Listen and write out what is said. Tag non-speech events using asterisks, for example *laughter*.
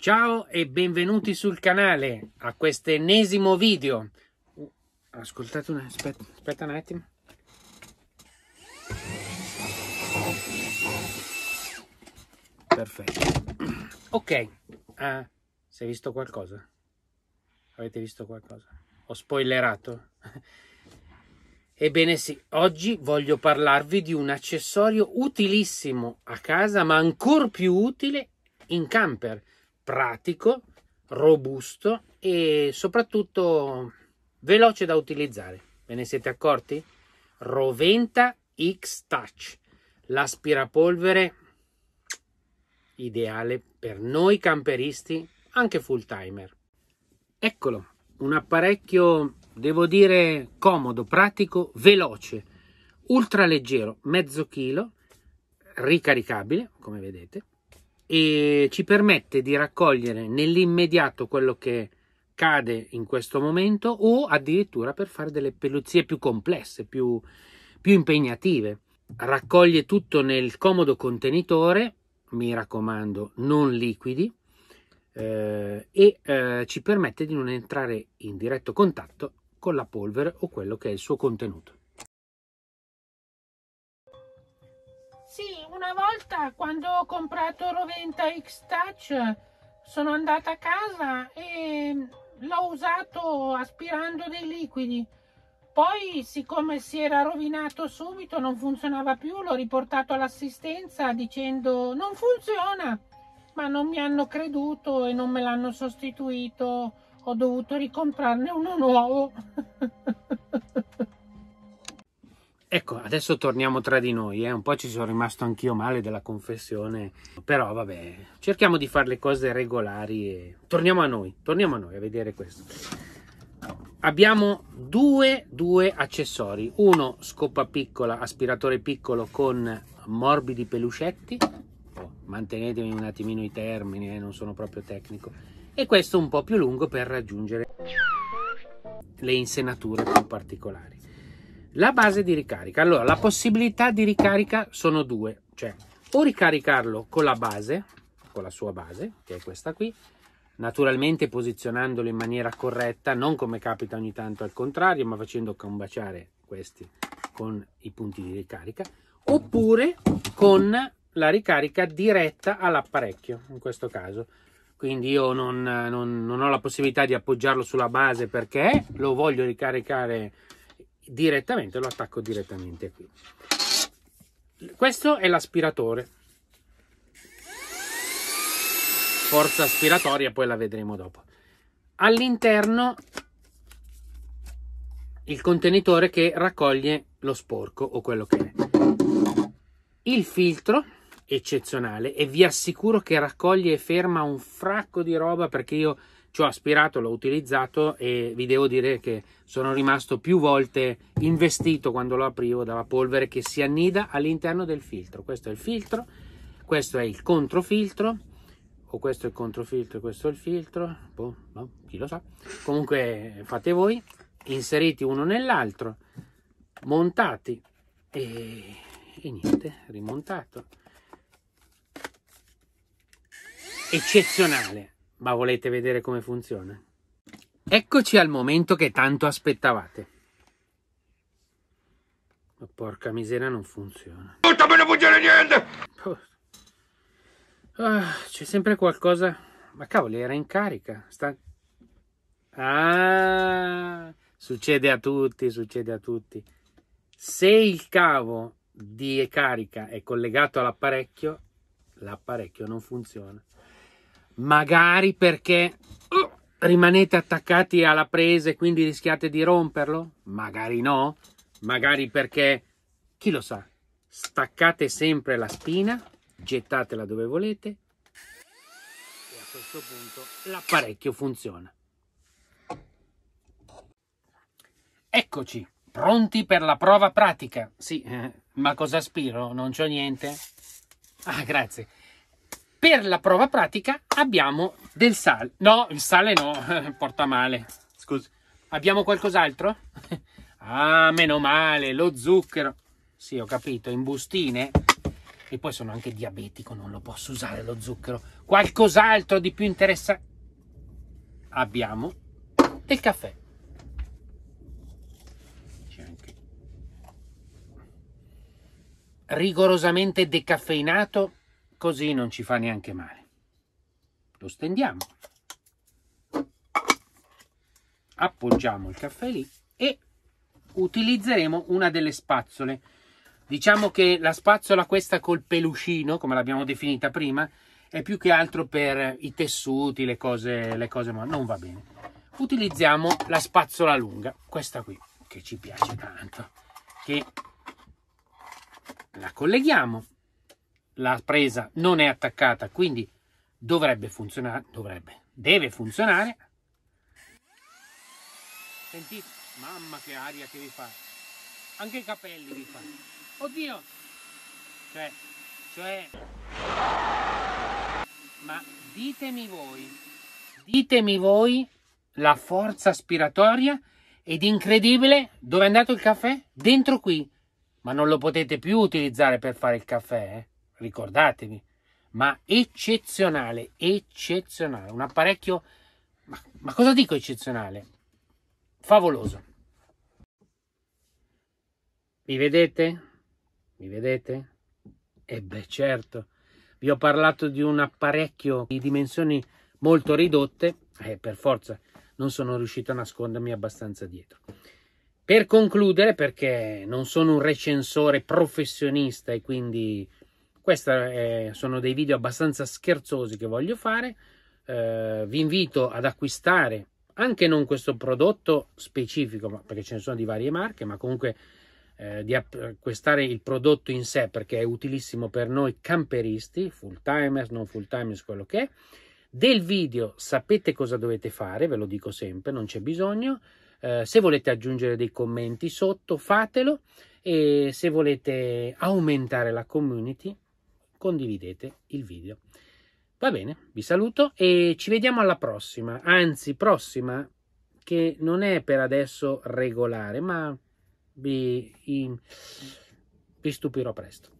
Ciao e benvenuti sul canale a questo ennesimo video. ascoltate un aspetta, aspetta un attimo. Perfetto. Ok, ah, si è visto qualcosa? Avete visto qualcosa? Ho spoilerato? Ebbene sì, oggi voglio parlarvi di un accessorio utilissimo a casa ma ancora più utile in camper pratico, robusto e soprattutto veloce da utilizzare. Ve ne siete accorti? Roventa X Touch, l'aspirapolvere ideale per noi camperisti, anche full timer. Eccolo, un apparecchio, devo dire, comodo, pratico, veloce, ultra leggero, mezzo chilo, ricaricabile, come vedete, e ci permette di raccogliere nell'immediato quello che cade in questo momento o addirittura per fare delle peluzie più complesse, più, più impegnative. Raccoglie tutto nel comodo contenitore, mi raccomando, non liquidi, eh, e eh, ci permette di non entrare in diretto contatto con la polvere o quello che è il suo contenuto. Sì, una volta quando ho comprato Roventa X-Touch sono andata a casa e l'ho usato aspirando dei liquidi. Poi, siccome si era rovinato subito, non funzionava più, l'ho riportato all'assistenza dicendo non funziona, ma non mi hanno creduto e non me l'hanno sostituito, ho dovuto ricomprarne uno nuovo. *laughs* Ecco, adesso torniamo tra di noi, eh? un po' ci sono rimasto anch'io male della confessione, però vabbè, cerchiamo di fare le cose regolari e torniamo a noi, torniamo a noi a vedere questo. Abbiamo due, due accessori, uno scopa piccola, aspiratore piccolo con morbidi peluscetti, oh, mantenetemi un attimino i termini, eh? non sono proprio tecnico, e questo un po' più lungo per raggiungere le insenature più particolari. La base di ricarica. Allora, la possibilità di ricarica sono due, cioè o ricaricarlo con la base, con la sua base, che è questa qui, naturalmente posizionandolo in maniera corretta, non come capita ogni tanto al contrario, ma facendo combaciare questi con i punti di ricarica, oppure con la ricarica diretta all'apparecchio, in questo caso. Quindi io non, non, non ho la possibilità di appoggiarlo sulla base perché lo voglio ricaricare direttamente, lo attacco direttamente qui. Questo è l'aspiratore. Forza aspiratoria, poi la vedremo dopo. All'interno il contenitore che raccoglie lo sporco o quello che è. Il filtro eccezionale e vi assicuro che raccoglie e ferma un fracco di roba perché io ci ho aspirato, l'ho utilizzato e vi devo dire che sono rimasto più volte investito quando lo aprivo dalla polvere che si annida all'interno del filtro. Questo è il filtro, questo è il controfiltro, o questo è il controfiltro e questo è il filtro, boh, no, chi lo sa. Comunque fate voi, inseriti uno nell'altro, montati e, e niente, rimontato. Eccezionale ma volete vedere come funziona? Eccoci al momento che tanto aspettavate. Ma porca miseria, non funziona. Puttami, non funziona niente! Ah, c'è sempre qualcosa... Ma cavolo, era in carica. Sta... Ah, succede a tutti, succede a tutti. Se il cavo di carica è collegato all'apparecchio, l'apparecchio non funziona magari perché oh, rimanete attaccati alla presa e quindi rischiate di romperlo? Magari no, magari perché, chi lo sa, staccate sempre la spina, gettatela dove volete e a questo punto l'apparecchio funziona. Eccoci, pronti per la prova pratica. Sì, eh, ma cosa aspiro? Non c'ho niente? Ah, grazie. Per la prova pratica abbiamo del sale. No, il sale no, *laughs* porta male. Scusi. Abbiamo qualcos'altro? *laughs* Ah, meno male, lo zucchero. Sì, ho capito, in bustine. E poi sono anche diabetico, non lo posso usare lo zucchero. Qualcos'altro di più interessante? Abbiamo del caffè. rigorosamente decaffeinato così non ci fa neanche male. Lo stendiamo, appoggiamo il caffè lì e utilizzeremo una delle spazzole. Diciamo che la spazzola questa col peluscino, come l'abbiamo definita prima, è più che altro per i tessuti, le cose, le cose, ma non va bene. Utilizziamo la spazzola lunga, questa qui, che ci piace tanto, che la colleghiamo la presa non è attaccata, quindi dovrebbe funzionare, dovrebbe, deve funzionare. Sentite, mamma che aria che vi fa, anche i capelli vi fa. Oddio! Cioè, cioè... Ma ditemi voi, ditemi voi la forza aspiratoria ed incredibile dove è andato il caffè? Dentro qui. Ma non lo potete più utilizzare per fare il caffè, eh? ricordatevi, ma eccezionale, eccezionale, un apparecchio, ma, ma cosa dico eccezionale? Favoloso. Mi vedete? Mi vedete? E beh, certo, vi ho parlato di un apparecchio di dimensioni molto ridotte, e eh, per forza non sono riuscito a nascondermi abbastanza dietro. Per concludere, perché non sono un recensore professionista e quindi questi eh, sono dei video abbastanza scherzosi che voglio fare. Eh, vi invito ad acquistare anche non questo prodotto specifico, perché ce ne sono di varie marche, ma comunque eh, di acquistare il prodotto in sé perché è utilissimo per noi camperisti, full timers, non full timers, quello che è. Del video sapete cosa dovete fare, ve lo dico sempre, non c'è bisogno. Eh, se volete aggiungere dei commenti sotto, fatelo e se volete aumentare la community, condividete il video. Va bene, vi saluto e ci vediamo alla prossima, anzi prossima che non è per adesso regolare, ma vi, vi stupirò presto.